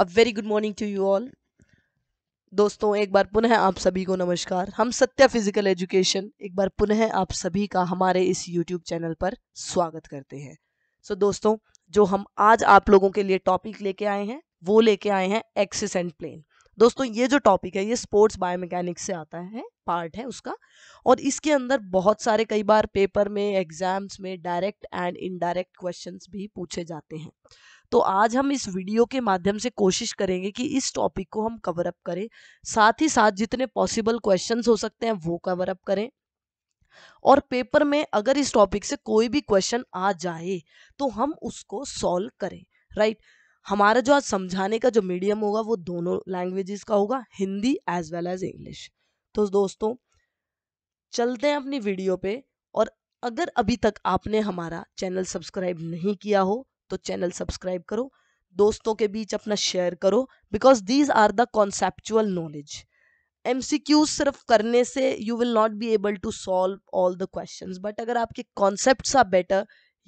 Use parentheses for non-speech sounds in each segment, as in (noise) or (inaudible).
A very good morning to you all दोस्तों एक बार पुनः आप सभी को नमस्कार हम सत्या फिजिकल एजुकेशन एक बार पुनः आप सभी का हमारे इस यूट्यूब चैनल पर स्वागत करते हैं सो so, दोस्तों जो हम आज आप लोगों के लिए टॉपिक लेके आए हैं वो लेके आए हैं एक्सिस एंड प्लेन दोस्तों ये जो टॉपिक है ये स्पोर्ट्स बायोमैकेनिक्स से आता है पार्ट है उसका और इसके अंदर बहुत सारे कई बार पेपर में एग्जाम्स में डायरेक्ट एंड इनडायरेक्ट क्वेश्चंस भी पूछे जाते हैं तो आज हम इस वीडियो के माध्यम से कोशिश करेंगे कि इस टॉपिक को हम कवर अप करें साथ ही साथ जितने पॉसिबल क्वेश्चन हो सकते हैं वो कवर अप करें और पेपर में अगर इस टॉपिक से कोई भी क्वेश्चन आ जाए तो हम उसको सॉल्व करें राइट right? हमारा जो आज समझाने का जो मीडियम होगा वो दोनों लैंग्वेजेस का होगा Hindi as well as English तो दोस्तों चलते हैं अपनी वीडियो पे और अगर अभी तक आपने हमारा चैनल सब्सक्राइब नहीं किया हो तो चैनल सब्सक्राइब करो दोस्तों के बीच अपना शेयर करो because these are the conceptual knowledge एम सिर्फ करने से you will not be able to solve all the question but अगर आपके concept are better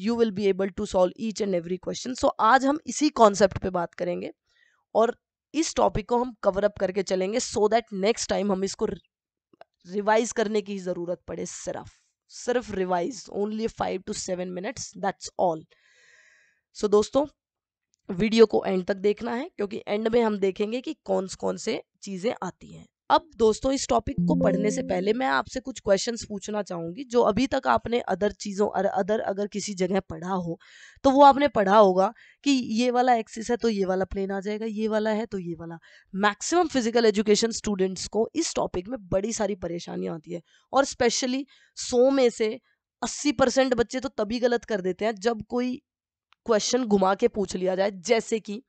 you will be able to solve each and every question so आज हम इसी concept पे बात करेंगे और इस टॉपिक को हम कवर अप करके चलेंगे सो दैट नेक्स्ट टाइम हम इसको रिवाइज करने की ज़रूरत पड़े सिर्फ सिर्फ revise only five to seven minutes that's all so दोस्तों वीडियो को एंड तक देखना है क्योंकि एंड में हम देखेंगे कि कौन कौन से चीज़ें आती हैं अब दोस्तों इस टॉपिक को पढ़ने से पहले मैं आपसे कुछ क्वेश्चंस पूछना चाहूंगी जो अभी तक आपने अदर चीज़ों और अदर अगर किसी जगह पढ़ा हो तो वो आपने पढ़ा होगा कि ये वाला एक्सिस है तो ये वाला प्लेन आ जाएगा ये वाला है तो ये वाला मैक्सिमम फिजिकल एजुकेशन स्टूडेंट्स को इस टॉपिक में बड़ी सारी परेशानियां आती है और स्पेशली सो में से अस्सी परसेंट बच्चे तो तभी गलत कर देते हैं जब कोई क्वेश्चन घुमा के पूछ लिया जाए जैसे कि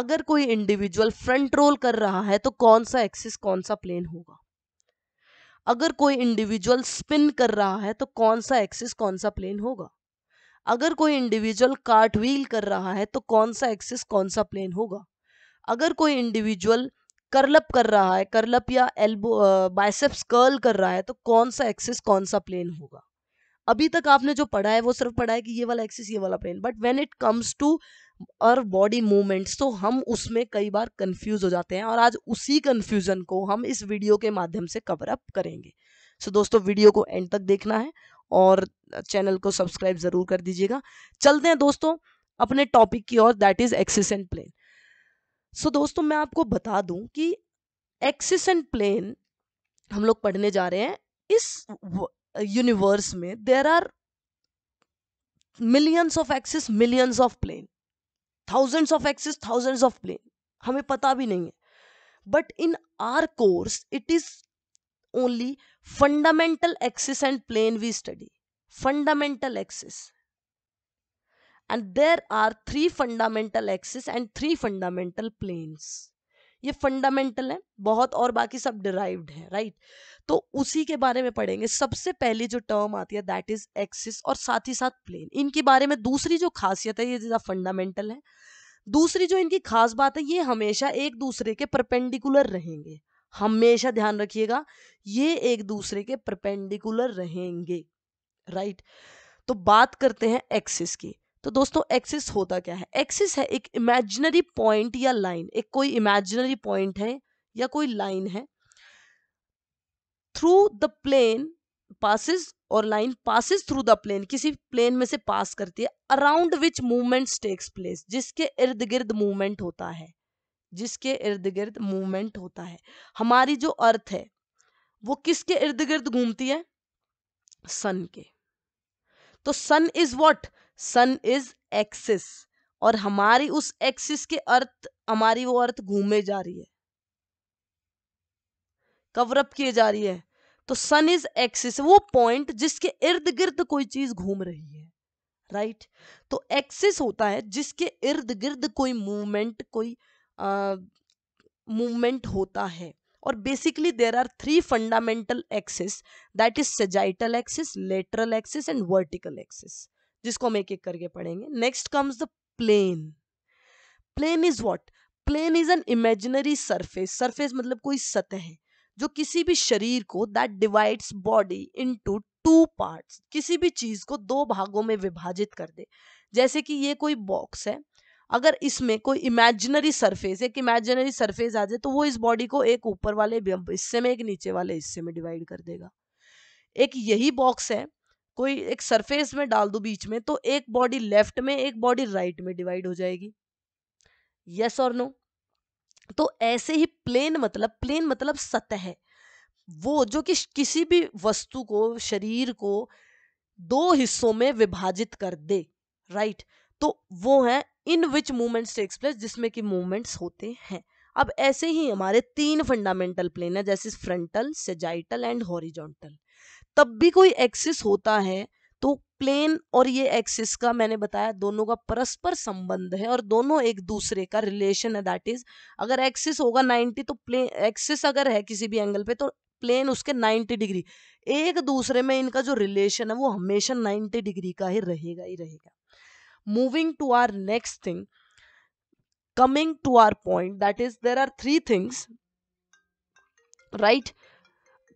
अगर कोई इंडिविजुअल फ्रंट रोल कर रहा है तो कौन सा एक्सिस कौन सा प्लेन होगा अगर कोई इंडिविजुअल स्पिन कर रहा है तो कौन सा एक्सिस कौन सा प्लेन होगा अगर कोई इंडिविजुअल व्हील कर रहा है तो कौन सा एक्सिस कौन सा प्लेन होगा अगर कोई इंडिविजुअल करलप कर रहा है करलप या एल्बो बाइसेप्स कर्ल कर रहा है तो कौन सा एक्सिस कौन सा प्लेन होगा अभी तक आपने जो पढ़ा है वो सिर्फ पढ़ा है कि ये वाला एक्सिस ये वाला plane but when it comes to और बॉडी मूवमेंट्स तो हम उसमें कई बार कंफ्यूज हो जाते हैं और आज उसी कंफ्यूजन को हम इस वीडियो के माध्यम से कवर अप करेंगे सो so, दोस्तों वीडियो को एंड तक देखना है और चैनल को सब्सक्राइब ज़रूर कर दीजिएगा चलते हैं दोस्तों अपने टॉपिक की ओर that is axis and plane so दोस्तों मैं आपको बता दूं कि एक्सिस एंड प्लेन हम लोग पढ़ने जा रहे हैं इस यूनिवर्स में there are millions of axis millions of plane thousands of axis thousands of plane हमें पता भी नहीं है but in our course it is only fundamental axis and plane we study fundamental axis and there are three fundamental axis and three fundamental planes ये fundamental है बहुत और बाकी सब डिराइव्ड है राइट तो उसी के बारे में पढ़ेंगे सबसे पहली जो टर्म आती है दैट इज एक्सिस और साथ ही साथ प्लेन इनके बारे में दूसरी जो खासियत है ये ज़्यादा फंडामेंटल है दूसरी जो इनकी खास बात है ये हमेशा एक दूसरे के परपेंडिकुलर रहेंगे हमेशा ध्यान रखिएगा ये एक दूसरे के परपेंडिकुलर रहेंगे राइट तो बात करते हैं एक्सिस की तो दोस्तों एक्सिस होता क्या है एक्सिस है एक इमेजिनरी पॉइंट या लाइन एक कोई इमेजिनरी पॉइंट है या कोई लाइन है थ्रू द प्लेन पासिस और line passes through the plane किसी प्लेन में से पास करती है around which movement takes place जिसके इर्द गिर्द मूवमेंट होता है जिसके इर्द गिर्द मूवमेंट होता है हमारी जो अर्थ है वो किसके इर्द गिर्द घूमती है सन के तो sun is what sun is axis और हमारी उस एक्सिस के अर्थ हमारी वो अर्थ घूमे जा रही है कवरअप किए जा रही है तो सन इज एक्सिस वो पॉइंट जिसके इर्द गिर्द कोई चीज घूम रही है राइट right? तो एक्सिस होता है जिसके इर्द गिर्द कोई मूवमेंट कोई मूवमेंट होता है और basically there are three fundamental axis that is sagittal axis lateral axis and vertical axis जिसको हम एक एक करके पढ़ेंगे next comes the plane plane is what plane is an imaginary surface surface मतलब कोई सतह जो किसी भी शरीर को that divides body into two parts किसी भी चीज को दो भागों में विभाजित कर दे जैसे कि ये कोई बॉक्स है अगर इसमें कोई इमेजिनरी सरफेस एक इमेजिनरी सरफेस आ जाए तो वो इस बॉडी को एक ऊपर वाले हिस्से में एक नीचे वाले हिस्से में डिवाइड कर देगा एक यही बॉक्स है कोई एक सरफेस में डाल दो बीच में तो एक बॉडी लेफ्ट में एक बॉडी राइट में डिवाइड हो जाएगी यस और नो तो ऐसे ही प्लेन मतलब प्लेन मतलब सतह वो जो कि किसी भी वस्तु को शरीर को दो हिस्सों में विभाजित कर दे राइट right? तो वो है in which movements takes place जिसमें कि मूवमेंट्स होते हैं अब ऐसे ही हमारे तीन फंडामेंटल प्लेन है जैसे फ्रंटल सेजाइटल एंड हॉरिजॉन्टल तब भी कोई एक्सिस होता है तो प्लेन और ये एक्सिस का मैंने बताया दोनों का परस्पर संबंध है और दोनों एक दूसरे का रिलेशन है दैट इज अगर एक्सिस होगा 90 तो प्लेन एक्सिस अगर है किसी भी एंगल पे तो प्लेन उसके 90 डिग्री एक दूसरे में इनका जो रिलेशन है वो हमेशा 90 डिग्री का ही रहेगा ही रहेगा moving to our next thing coming to our point that is there are three things right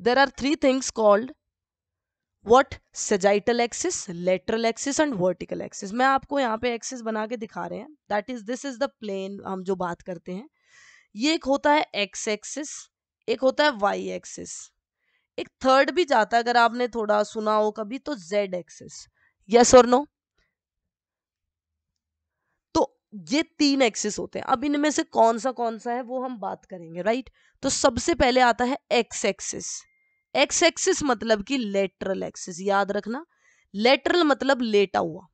there are three things called what sagittal axis lateral axis and vertical axis मैं आपको यहाँ पे एक्सिस बना के दिखा रहे हैं that is this is the plane हम जो बात करते हैं ये एक होता है एक्स एक्सिस एक होता है वाई एक्सिस एक थर्ड भी जाता है अगर आपने थोड़ा सुना हो कभी तो जेड एक्सिस यस और नो तो ये तीन एक्सिस होते हैं अब इनमें से कौन सा कौन सा है वो हम बात करेंगे राइट तो सबसे पहले आता है एक्स एक्सिस एक्स एक्सिस मतलब कि लेटरल एक्सिस याद रखना लेटरल मतलब लेटा हुआ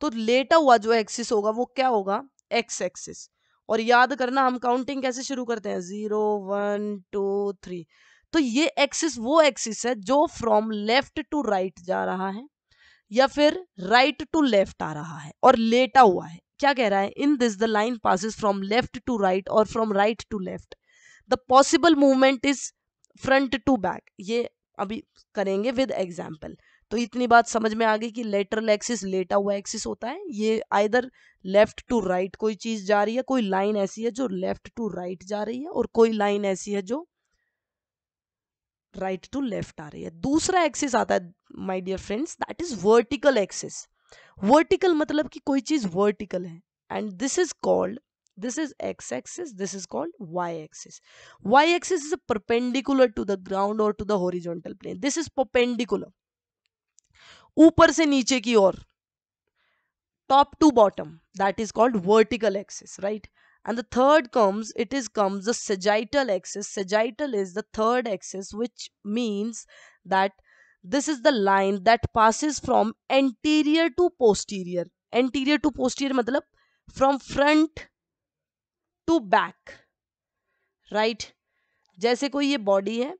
तो लेटा हुआ जो एक्सिस होगा वो क्या होगा एक्स एक्सिस और याद करना हम काउंटिंग कैसे शुरू करते हैं जीरो वन टू थ्री तो ये एक्सिस वो एक्सिस है जो फ्रॉम लेफ्ट टू राइट जा रहा है या फिर राइट टू लेफ्ट आ रहा है और लेटा हुआ है क्या कह रहा है in this the line passes from left to right और from right to left the possible movement is front to back ये अभी करेंगे विद एग्जाम्पल तो इतनी बात समझ में आ गई कि लेटरल एक्सिस लेटा हुआ एक्सिस होता है ये आइधर लेफ्ट टू राइट कोई चीज जा रही है कोई लाइन ऐसी है जो लेफ्ट टू राइट जा रही है और कोई लाइन ऐसी है जो राइट टू लेफ्ट आ रही है दूसरा एक्सिस आता है my dear friends that is vertical axis vertical मतलब कि कोई चीज वर्टिकल है and this is called this is x-axis this is called y-axis y-axis is perpendicular to the ground or to the horizontal plane this is perpendicular Upar se niche ki or top to bottom that is called vertical axis right and the third comes it is comes the sagittal axis sagittal is the third axis which means that this is the line that passes from anterior to posterior anterior to posterior matlab from front to back right जैसे कोई ये body है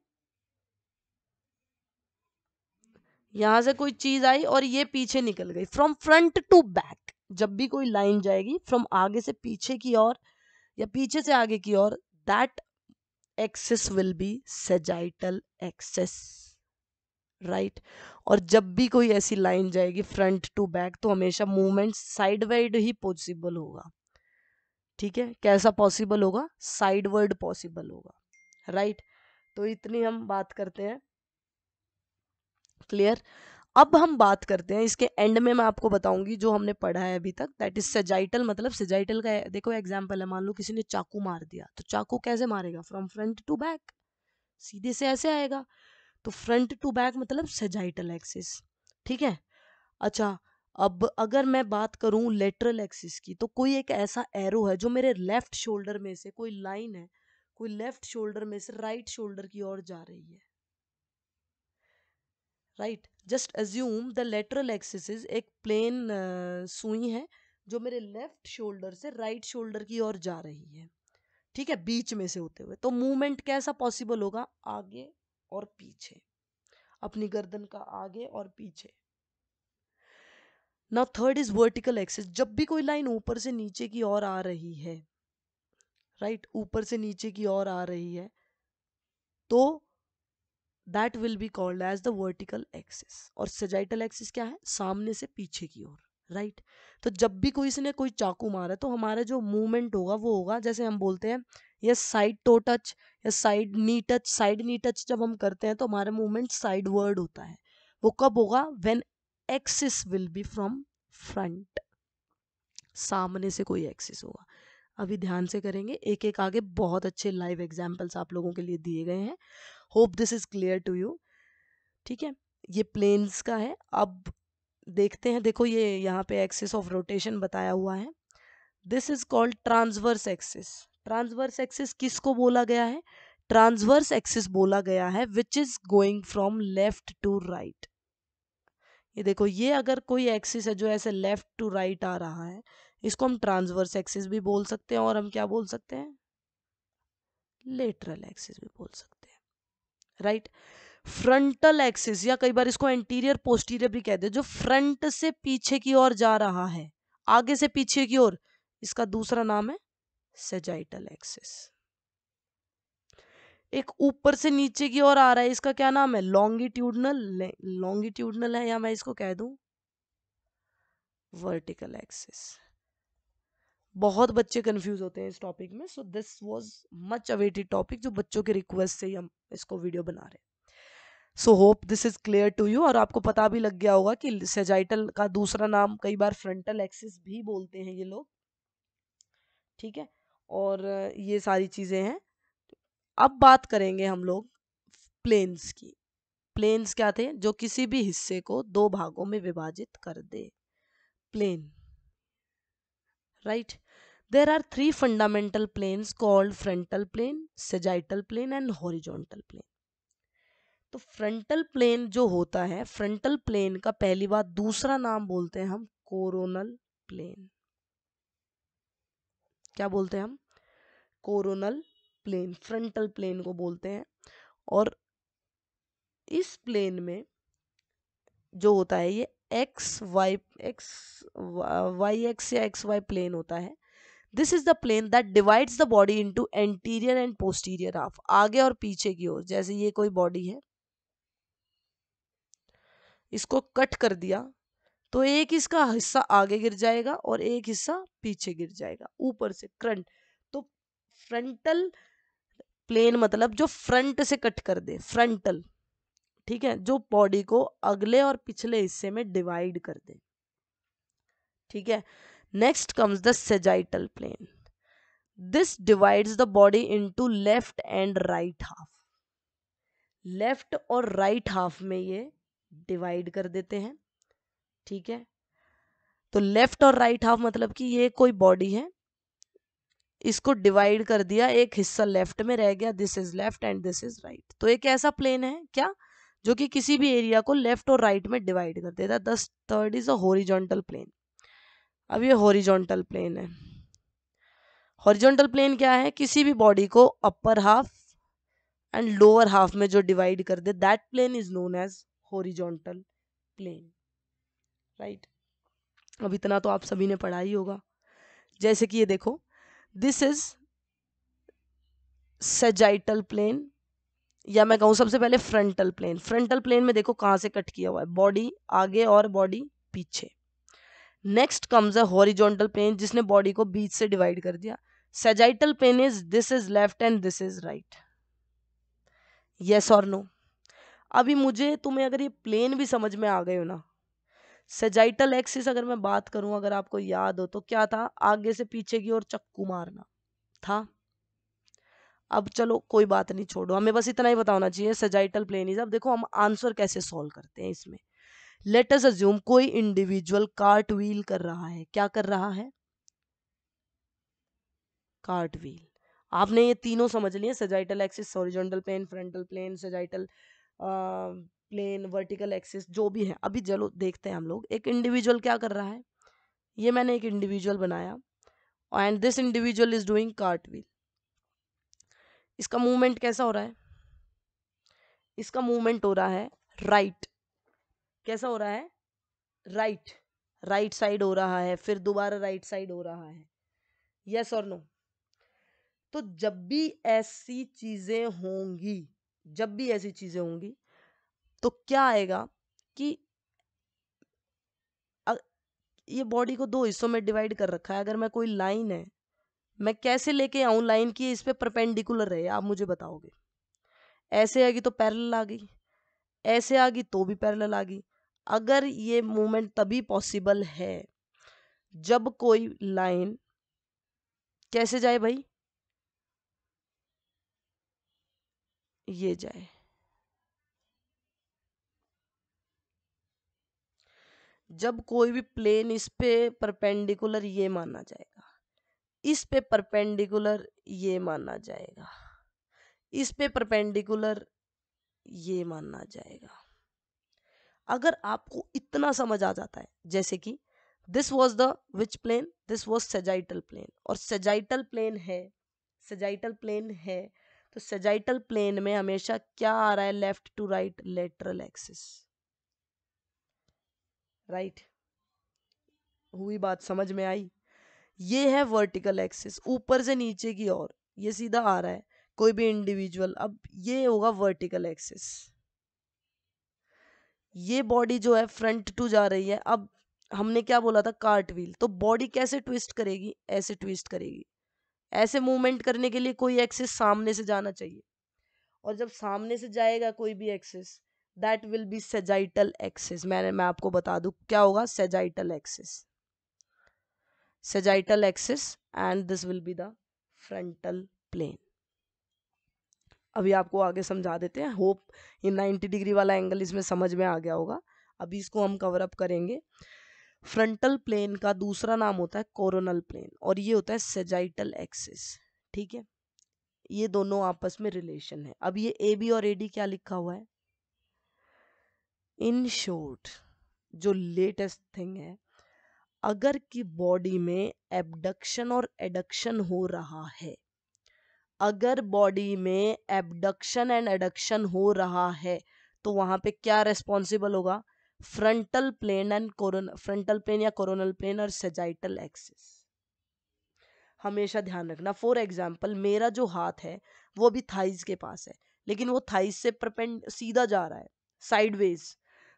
यहां से कोई चीज आई और ये पीछे निकल गई फ्रॉम फ्रंट टू बैक जब भी कोई लाइन जाएगी फ्रॉम आगे से पीछे की ओर या पीछे से आगे की ओर that axis will be sagittal axis right और जब भी कोई ऐसी लाइन जाएगी फ्रंट टू बैक तो हमेशा मूवमेंट साइड वाइड ही पॉसिबल होगा ठीक है कैसा पॉसिबल होगा साइडवर्ड पॉसिबल होगा राइट तो इतनी हम बात करते हैं क्लियर अब हम बात करते हैं इसके एंड में मैं आपको बताऊंगी जो हमने पढ़ा है अभी तक दैट इज सेजाइटल मतलब सेजाइटल का देखो एग्जाम्पल है मान लो किसी ने चाकू मार दिया तो चाकू कैसे मारेगा फ्रॉम फ्रंट टू बैक सीधे से ऐसे आएगा तो फ्रंट टू बैक मतलब सेजाइटल एक्सिस ठीक है अच्छा अब अगर मैं बात करूं लेटरल एक्सिस की तो कोई एक ऐसा एरो है जो मेरे लेफ्ट शोल्डर में से कोई लाइन है कोई लेफ्ट शोल्डर में से राइट right शोल्डर की ओर जा रही है right just assume the lateral axis एक प्लेन सुई है जो मेरे लेफ्ट शोल्डर से राइट right शोल्डर की ओर जा रही है ठीक है बीच में से होते हुए तो मूवमेंट कैसा पॉसिबल होगा आगे और पीछे अपनी गर्दन का आगे और पीछे now third is vertical axis जब भी कोई लाइन ऊपर से नीचे की ओर आ रही है राइट right? ऊपर से नीचे की ओर आ रही है तो that will be called as the vertical axis और सजाइटल एक्सिस क्या है सामने से पीछे की ओर राइट right? तो जब भी कोई इसने कोई चाकू मारा तो हमारा जो मूवमेंट होगा वो होगा जैसे हम बोलते हैं या साइड टो टच या side knee touch side knee touch जब हम करते हैं तो हमारा मूवमेंट साइड वर्ड होता है वो कब होगा when axis will be from front सामने से कोई एक्सिस होगा अभी ध्यान से करेंगे एक एक आगे बहुत अच्छे लाइव एग्जाम्पल्स आप लोगों के लिए दिए गए हैं hope this is clear to you ठीक है ये प्लेन्स का है अब देखते हैं देखो ये यहाँ पे एक्सिस ऑफ रोटेशन बताया हुआ है this is called transverse axis transverse axis किसको बोला गया है ट्रांसवर्स एक्सिस बोला गया है which is going from left to right ये देखो ये अगर कोई एक्सिस है जो ऐसे लेफ़्ट टू राइट आ रहा है इसको हम ट्रांसवर्स एक्सिस भी बोल सकते हैं और हम क्या बोल सकते हैं लेटरल एक्सिस भी बोल सकते हैं राइट फ्रंटल एक्सिस या कई बार इसको एंटीरियर पोस्टीरियर भी कहते हैं जो फ्रंट से पीछे की ओर जा रहा है आगे से पीछे की ओर इसका दूसरा नाम है सेजाइटल एक्सिस एक ऊपर से नीचे की ओर आ रहा है इसका क्या नाम है लॉन्गिट्यूडनल लॉन्गिट्यूडनल है या मैं इसको कह दू वर्टिकल एक्सिस बहुत बच्चे कंफ्यूज होते हैं इस टॉपिक में so this was much awaited topic जो बच्चों के रिक्वेस्ट से ही हम इसको वीडियो बना रहे so hope this is clear to you और आपको पता भी लग गया होगा कि सेजाइटल का दूसरा नाम कई बार फ्रंटल एक्सिस भी बोलते हैं ये लोग ठीक है और ये सारी चीज़ें हैं अब बात करेंगे हम लोग प्लेन्स की प्लेन्स क्या थे जो किसी भी हिस्से को दो भागों में विभाजित कर दे plane right there are three fundamental planes called frontal plane sagittal plane and horizontal plane तो फ्रंटल प्लेन जो होता है फ्रंटल प्लेन का पहली बात दूसरा नाम बोलते हैं हम कोरोनल प्लेन क्या बोलते हैं हम कोरोनल प्लेन फ्रंटल प्लेन को बोलते हैं और इस प्लेन में जो होता है ये X Y X Y X या एक्स वाई प्लेन होता है this is the plane that divides the body into anterior and posterior half आगे और पीछे की ओर जैसे ये कोई बॉडी है इसको कट कर दिया तो एक इसका हिस्सा आगे गिर जाएगा और एक हिस्सा पीछे गिर जाएगा ऊपर से करंट तो फ्रंटल प्लेन मतलब जो फ्रंट से कट कर दे फ्रंटल ठीक है जो बॉडी को अगले और पिछले हिस्से में डिवाइड कर दे ठीक है next comes the sagittal plane this divides the body into left and right half left और राइट right हाफ में ये डिवाइड कर देते हैं ठीक है तो लेफ्ट और राइट right हाफ मतलब कि ये कोई बॉडी है इसको डिवाइड कर दिया एक हिस्सा लेफ्ट में रह गया this is left and this is right तो एक ऐसा प्लेन है क्या जो कि किसी भी एरिया को लेफ्ट और राइट में डिवाइड कर देता है दस थर्ड इज अ प्लेन अब ये हॉरिजॉन्टल प्लेन है हॉरिजॉन्टल प्लेन क्या है किसी भी बॉडी को upper half and lower half में जो डिवाइड कर दे that plane is known as horizontal plane right अब इतना तो आप सभी ने पढ़ा ही होगा जैसे कि ये देखो दिस इज सेजाइटल प्लेन या मैं कहूँ सबसे पहले फ्रंटल प्लेन फ्रंटल प्लेन में देखो कहाँ से कट किया हुआ है बॉडी आगे और बॉडी पीछे नेक्स्ट कम्स है हॉरिजॉन्टल प्लेन जिसने बॉडी को बीच से डिवाइड कर दिया sagittal plane is this is left and this is right yes और नो अभी मुझे तुम्हें अगर ये प्लेन भी समझ में आ गए हो ना सेजाइटल एक्सिस अगर मैं बात करूं अगर आपको याद हो तो क्या था आगे से पीछे की ओर चक्कू मारना था अब चलो कोई बात नहीं छोड़ो हमें बस इतना ही बताना चाहिए सजाइटल प्लेन इज अब देखो हम आंसर कैसे सॉल्व करते हैं इसमें अस अज्यूम कोई इंडिविजुअल कार्ट व्हील कर रहा है क्या कर रहा है कार्ट व्हील आपने ये तीनों समझ लिए sagittal axis horizontal plane frontal plane sagittal plane vertical axis जो भी है अभी चलो देखते हैं हम लोग एक इंडिविजुअल क्या कर रहा है ये मैंने एक इंडिविजुअल बनाया and this individual is doing cartwheel इसका मूवमेंट कैसा हो रहा है इसका मूवमेंट हो रहा है राइट right. कैसा हो रहा है राइट राइट साइड हो रहा है फिर दोबारा राइट साइड हो रहा है यस और नो तो जब भी ऐसी चीजें होंगी जब भी ऐसी चीज़ें होंगी तो क्या आएगा कि ये बॉडी को दो हिस्सों में डिवाइड कर रखा है अगर मैं कोई लाइन है मैं कैसे लेके आऊं लाइन की इस पर परपेंडिकुलर रहे आप मुझे बताओगे ऐसे आएगी तो पैरेलल आ गई ऐसे आ गई तो भी पैरेलल आ गई अगर ये मूवमेंट तभी पॉसिबल है जब कोई लाइन कैसे जाए भाई ये जाए जब कोई भी प्लेन इस पे परपेंडिकुलर ये माना जाएगा इस पे परपेंडिकुलर ये माना जाएगा इस पे परपेंडिकुलर ये माना जाएगा अगर आपको इतना समझ आ जाता है जैसे कि this was the which plane this was sagittal plane और सेजाइटल प्लेन है सेजाइटल प्लेन है तो सेजाइटल प्लेन में हमेशा क्या आ रहा है left to right lateral axis right हुई बात समझ में आई ये है वर्टिकल एक्सिस ऊपर से नीचे की ओर ये सीधा आ रहा है कोई भी इंडिविजुअल अब ये होगा वर्टिकल एक्सिस ये बॉडी जो है फ्रंट टू जा रही है अब हमने क्या बोला था कार्ट व्हील तो बॉडी कैसे ट्विस्ट करेगी ऐसे ट्विस्ट करेगी ऐसे मूवमेंट करने के लिए कोई एक्सेस सामने से जाना चाहिए और जब सामने से जाएगा कोई भी axis that will be sagittal axis मैंने मैं आपको बता दूँ क्या होगा sagittal axis sagittal axis and this will be the frontal plane अभी आपको आगे समझा देते हैं होप ये 90 डिग्री वाला एंगल इसमें समझ में आ गया होगा अभी इसको हम कवर अप करेंगे फ्रंटल प्लेन का दूसरा नाम होता है कोरोनल प्लेन और ये होता है सेजाइटल एक्सिस ठीक है ये दोनों आपस में रिलेशन है अब ये ए बी और ए डी क्या लिखा हुआ है इन शॉर्ट जो लेटेस्ट थिंग है अगर की बॉडी में एबडक्शन और एडक्शन हो रहा है अगर बॉडी में एबडक्शन एंड एडक्शन हो रहा है तो वहां पे क्या रेस्पॉन्सिबल होगा frontal plane and coronal frontal plane या कोरोनल प्लेन और सेजाइटल एक्सिस हमेशा ध्यान रखना फॉर एग्जाम्पल मेरा जो हाथ है वो अभी थाइज के पास है लेकिन वो थाइज से प्रपेंड सीधा जा रहा है साइडवेज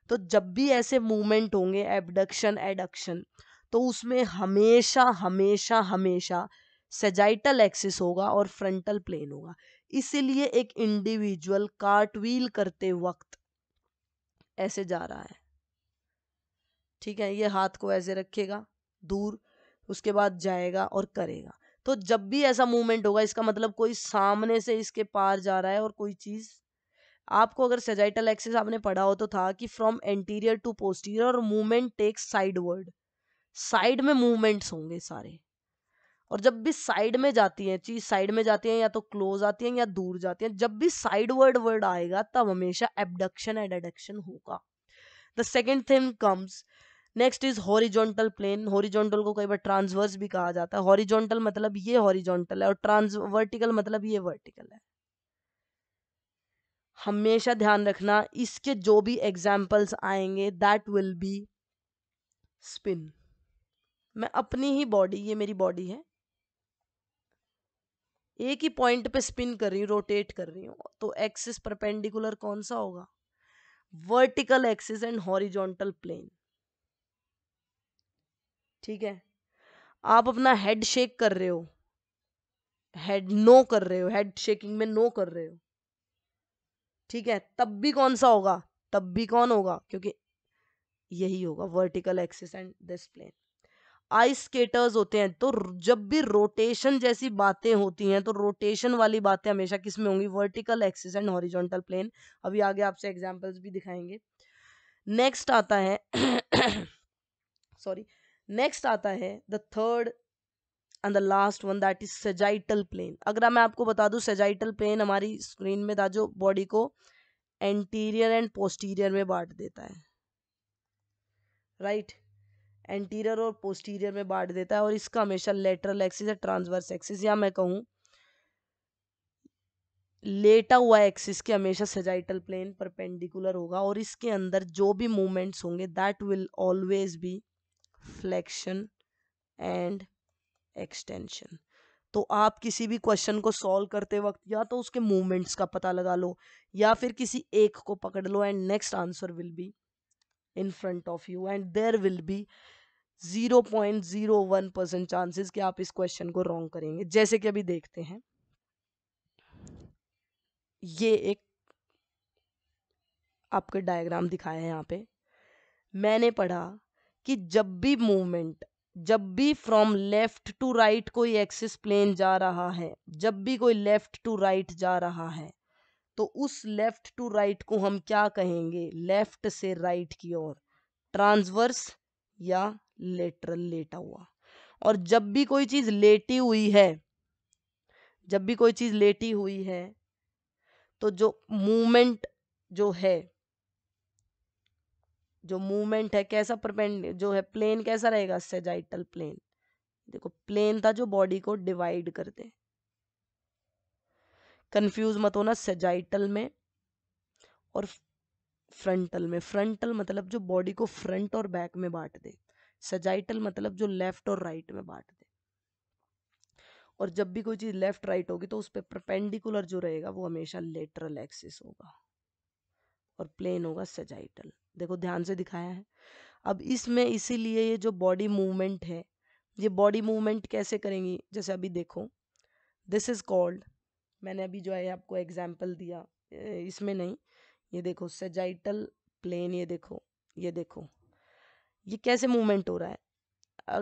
तो जब भी ऐसे मूवमेंट होंगे एबडक्शन एडक्शन तो उसमें हमेशा हमेशा हमेशा सेजाइटल एक्सिस होगा और फ्रंटल प्लेन होगा इसीलिए एक इंडिविजुअल कार्टवील करते वक्त ऐसे जा रहा है ठीक है ये हाथ को ऐसे रखेगा दूर उसके बाद जाएगा और करेगा तो जब भी ऐसा मूवमेंट होगा इसका मतलब कोई सामने से इसके पार जा रहा है और कोई चीज़ आपको अगर सेजाइटल एक्सेस आपने पढ़ा हो तो था कि फ्रॉम एंटीरियर टू पोस्टीरियर और movement takes sideward side में मूवमेंट्स होंगे सारे और जब भी साइड में जाती है चीज साइड में जाती है या तो क्लोज आती है या दूर जाती है जब भी साइड वर्ड वर्ड आएगा तब हमेशा एबडक्शन एंड एडक्शन होगा the second thing comes next is horizontal plane horizontal को कई बार ट्रांसवर्स भी कहा जाता है हॉरिजॉन्टल मतलब ये हॉरिजॉन्टल है और ट्रांस वर्टिकल मतलब ये वर्टिकल है हमेशा ध्यान रखना इसके जो भी एग्जाम्पल्स आएंगे दैट विल बी स्पिन मैं अपनी ही बॉडी ये मेरी बॉडी है एक ही पॉइंट पे स्पिन कर रही हूँ रोटेट कर रही हूँ तो एक्सिस परपेंडिकुलर कौन सा होगा vertical axis and horizontal plane ठीक है आप अपना हेड शेक कर रहे हो हेड नो कर रहे हो हेड शेकिंग में नो कर रहे हो ठीक है तब भी कौन सा होगा तब भी कौन होगा क्योंकि यही होगा vertical axis and this plane ice skaters होते हैं तो जब भी रोटेशन जैसी बातें होती हैं तो रोटेशन वाली बातें हमेशा किस में होंगी vertical axis and horizontal plane अभी आगे आपसे एग्जांपल्स भी दिखाएंगे नेक्स्ट आता है सॉरी (coughs) नेक्स्ट आता है the third and the last one that is sagittal plane अगर मैं आपको बता दूं सेजाइटल प्लेन हमारी स्क्रीन में था जो बॉडी को एंटीरियर एंड पोस्टीरियर में बांट देता है राइट right? एंटीरियर और पोस्टीरियर में बांट देता है और इसका हमेशा लेटरल एक्सिस या ट्रांसवर्स एक्सिस या मैं कहूँ लेटा हुआ एक्सिस के हमेशा सेजाइटल प्लेन परपेंडिकुलर होगा और इसके अंदर जो भी मूवमेंट्स होंगे that will always be flexion and extension तो आप किसी भी क्वेश्चन को सॉल्व करते वक्त या तो उसके मूवमेंट्स का पता लगा लो या फिर किसी एक को पकड़ लो and next answer will be in front of you and there will be zero point zero one percent chances कि आप इस क्वेश्चन को रॉन्ग करेंगे जैसे कि अभी देखते हैं ये एक आपके डायग्राम दिखाया है यहाँ पे मैंने पढ़ा कि जब भी मूवमेंट जब भी फ्रॉम लेफ्ट टू राइट कोई एक्सिस प्लेन जा रहा है जब भी कोई लेफ्ट टू राइट जा रहा है तो उस लेफ्ट टू राइट को हम क्या कहेंगे लेफ्ट से राइट की ओर ट्रांसवर्स या लेटरल लेटा हुआ और जब भी कोई चीज लेटी हुई है जब भी कोई चीज लेटी हुई है तो जो मूवमेंट जो है जो मूवमेंट है कैसा परपेंड जो है प्लेन कैसा रहेगा सेजाइटल प्लेन देखो प्लेन था जो बॉडी को डिवाइड कर दे कंफ्यूज मत होना सेजाइटल में और फ्रंटल में फ्रंटल मतलब जो बॉडी को फ्रंट और बैक में बांट दे सजाइटल मतलब जो लेफ्ट और राइट में बांट दे और जब भी कोई चीज़ लेफ्ट राइट होगी तो उस पर परपेंडिकुलर जो रहेगा वो हमेशा लेटरल एक्सिस होगा और प्लेन होगा सेजाइटल देखो ध्यान से दिखाया है अब इसमें इसीलिए ये जो बॉडी मूवमेंट है ये बॉडी मूवमेंट कैसे करेंगी जैसे अभी देखो दिस इज़ कॉल्ड मैंने अभी जो है आपको एग्जाम्पल दिया इसमें नहीं ये देखो सजाइटल प्लेन ये देखो ये देखो ये कैसे मूवमेंट हो रहा है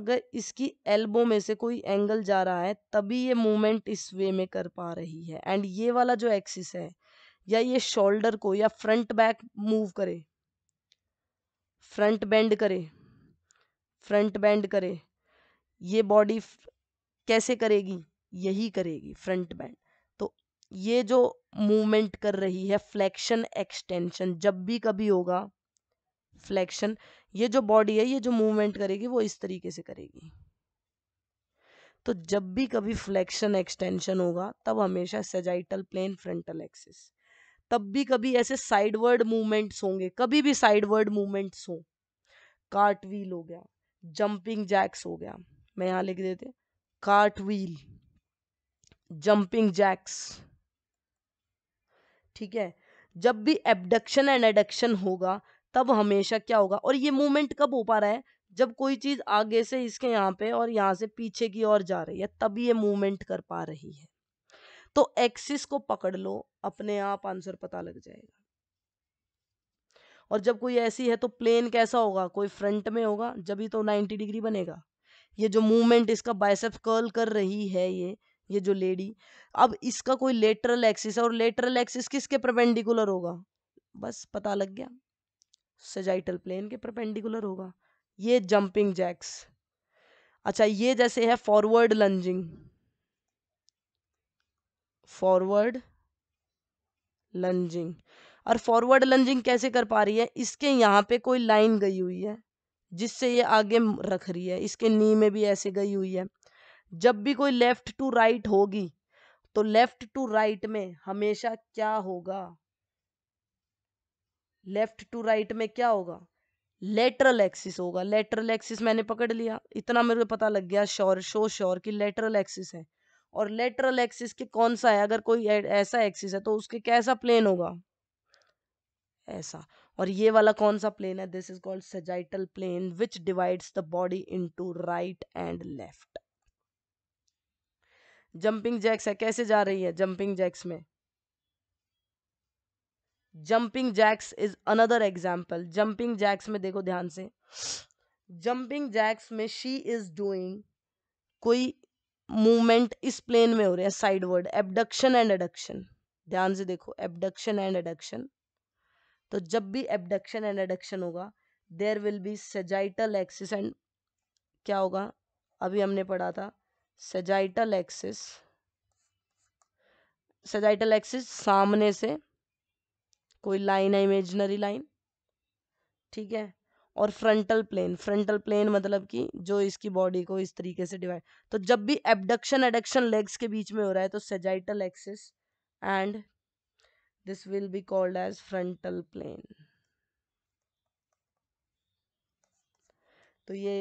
अगर इसकी एल्बो में से कोई एंगल जा रहा है तभी ये मूवमेंट इस वे में कर पा रही है एंड ये वाला जो एक्सिस है या ये शोल्डर को या फ्रंट बैक मूव करे फ्रंट बेंड करे फ्रंट बेंड करे ये बॉडी कैसे करेगी यही करेगी फ्रंट बेंड तो ये जो मूवमेंट कर रही है फ्लेक्शन एक्सटेंशन जब भी कभी होगा फ्लेक्शन ये जो बॉडी है ये जो मूवमेंट करेगी वो इस तरीके से करेगी तो जब भी कभी फ्लेक्शन एक्सटेंशन होगा तब हमेशा सेजाइटल प्लेन फ्रंटल एक्सिस तब भी कभी ऐसे साइडवर्ड मूवमेंट्स होंगे कभी भी साइडवर्ड मूवमेंट्स हो कार्टवील हो गया जंपिंग जैक्स हो गया मैं यहाँ लिख देते कार्टवील जंपिंग जैक्स ठीक है जब भी एबडक्शन एंड एडक्शन होगा तब हमेशा क्या होगा और ये मूवमेंट कब हो पा रहा है जब कोई चीज़ आगे से इसके यहाँ पे और यहाँ से पीछे की ओर जा रही है तभी ये मूवमेंट कर पा रही है तो एक्सिस को पकड़ लो अपने आप आंसर पता लग जाएगा और जब कोई ऐसी है तो प्लेन कैसा होगा कोई फ्रंट में होगा जब ही तो 90 डिग्री बनेगा ये जो मूवमेंट इसका बाइसेप कर्ल कर रही है ये ये जो लेडी अब इसका कोई लेटरल एक्सिस और लेटरल एक्सिस किसके प्रपेंडिकुलर होगा बस पता लग गया सजाइटल प्लेन के प्रपेंडिकुलर होगा ये जंपिंग जैक्स अच्छा ये जैसे है फॉरवर्ड लंजिंग फॉरवर्ड लंजिंग और फॉरवर्ड लंजिंग कैसे कर पा रही है इसके यहाँ पे कोई लाइन गई हुई है जिससे ये आगे रख रही है इसके नी में भी ऐसे गई हुई है जब भी कोई लेफ्ट टू राइट होगी तो लेफ्ट टू राइट में हमेशा क्या होगा लेफ्ट टू राइट में क्या होगा लेटरल एक्सिस होगा लेटरल एक्सिस मैंने पकड़ लिया इतना मेरे को पता लग गया श्योर शो श्योर कि लेटरल एक्सिस है और लेटरल एक्सिस के कौन सा है अगर कोई ऐसा एक्सिस है तो उसके कैसा प्लेन होगा ऐसा और ये वाला कौन सा प्लेन है this is called sagittal plane which divides the body into right and left jumping jacks है कैसे जा रही है जंपिंग जैक्स में jumping jacks is another example jumping jacks में देखो ध्यान से जंपिंग जैक्स में शी इज डूइंग कोई मूवमेंट इस प्लेन में हो रहा है साइडवर्ड एबडक्शन एंड एडक्शन ध्यान से देखो एबडक्शन एंड एडक्शन तो जब भी एबडक्शन एंड एडक्शन होगा there will be sagittal axis and क्या होगा अभी हमने पढ़ा था सेजाइटल एक्सिस सेजाइटल एक्सिस सामने से कोई लाइन है इमेजनरी लाइन ठीक है और फ्रंटल प्लेन फ्रंटल प्लेन मतलब कि जो इसकी बॉडी को इस तरीके से डिवाइड तो जब भी एबडक्शन एडक्शन लेग्स के बीच में हो रहा है तो sagittal axis and this will be called as frontal plane तो ये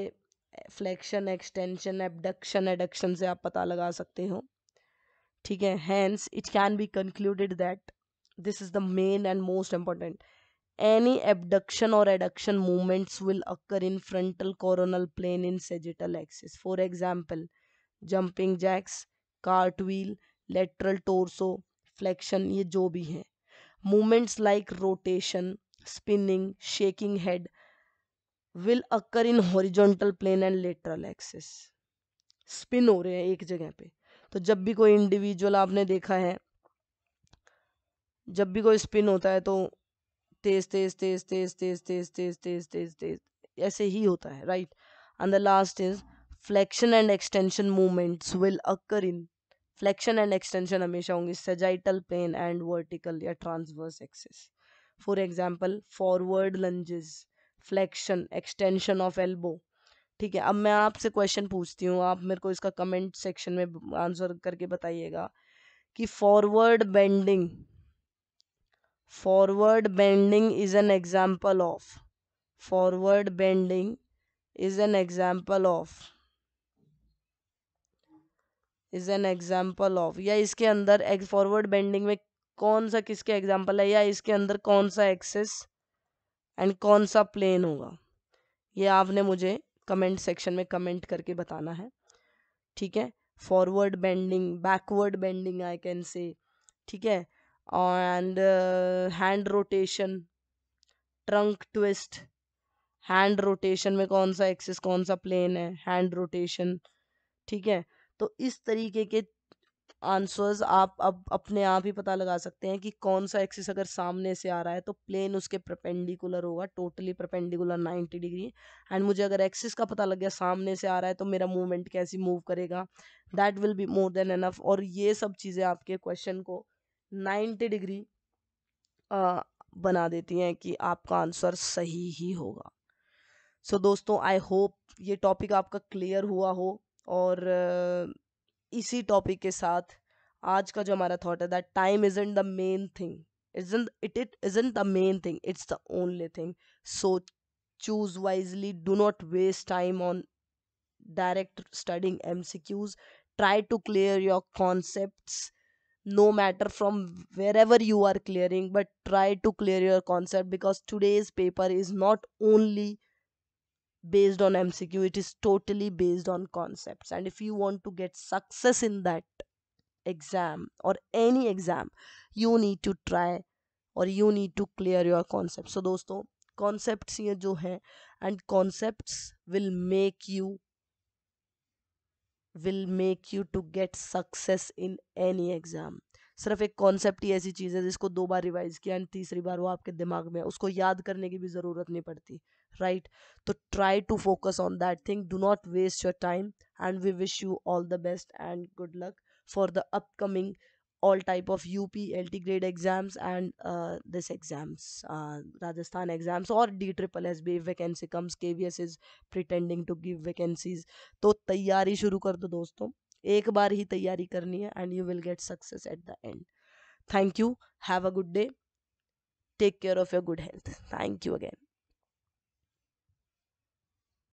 फ्लेक्शन एक्सटेंशन एबडक्शन एडक्शन से आप पता लगा सकते हो ठीक है hence it can be concluded that this is the main and most important Any abduction or adduction movements will occur in frontal coronal plane in sagittal axis. For example, jumping jacks, cartwheel, lateral torso, flexion ये जो भी हैं movements like rotation spinning shaking head will occur in horizontal plane and lateral axis spin हो रहे हैं एक जगह पे तो जब भी कोई इंडिविजुअल आपने देखा है जब भी कोई स्पिन होता है तो तेज तेज तेज तेज तेज तेज तेज तेज तेज तेज ऐसे ही होता है right and the last is flexion and extension movements will occur in flexion and extension हमेशा होंगी सेजाइटल पेन एंड वर्टिकल या transverse axis for example forward lunges flexion extension of elbow ठीक है अब मैं आपसे क्वेश्चन पूछती हूँ आप मेरे को इसका कमेंट सेक्शन में आंसर करके बताइएगा कि forward bending forward bending is an example of forward bending is an example of is an example of या इसके अंदर फॉरवर्ड बेंडिंग में कौन सा किसके एग्जाम्पल है या इसके अंदर कौन सा एक्सेस एंड कौन सा प्लेन होगा ये आपने मुझे कमेंट सेक्शन में कमेंट करके बताना है ठीक है forward bending backward bending I can say ठीक है and hand rotation trunk twist hand rotation में कौन सा एक्सिस कौन सा प्लेन है हैंड रोटेशन ठीक है तो इस तरीके के आंसर्स आप अब अपने आप ही पता लगा सकते हैं कि कौन सा एक्सिस अगर सामने से आ रहा है तो प्लेन उसके प्रपेंडिकुलर होगा totally perpendicular ninety degree and मुझे अगर एक्सिस का पता लग गया सामने से आ रहा है तो मेरा मूवमेंट कैसी मूव करेगा that will be more than enough और ये सब चीज़ें आपके क्वेश्चन को 90 डिग्री बना देती हैं कि आपका आंसर सही ही होगा सो so, दोस्तों आई होप ये टॉपिक आपका क्लियर हुआ हो और इसी टॉपिक के साथ आज का जो हमारा थॉट है that time is the main thing is it it is the main thing it's the only thing so choose wisely do not waste time on direct studying M C Qs try to clear your concept no matter from wherever you are clearing but try to clear your concept because today's paper is not only based on mcq it is totally based on concepts and if you want to get success in that exam or any exam you need to try or you need to clear your concept. So, दोस्तों concepts ये jo हैं and concepts will make you. Will make you to get success in any exam सिर्फ एक concept ही ऐसी चीज़ है जिसको दो बार revise किया एंड तीसरी बार वो आपके दिमाग में है उसको याद करने की भी ज़रूरत नहीं पड़ती राइट तो try to focus on that thing do not waste your time and we wish you all the best and good luck for the upcoming all type of UP LT grade exams and uh, this exams, uh, Rajasthan exams or D triple S भी vacancy comes K V S is pretending to give vacancies तो तैयारी शुरू कर दो दोस्तों एक बार ही तैयारी करनी है and you will get success at the end thank you have a good day take care of your good health thank you again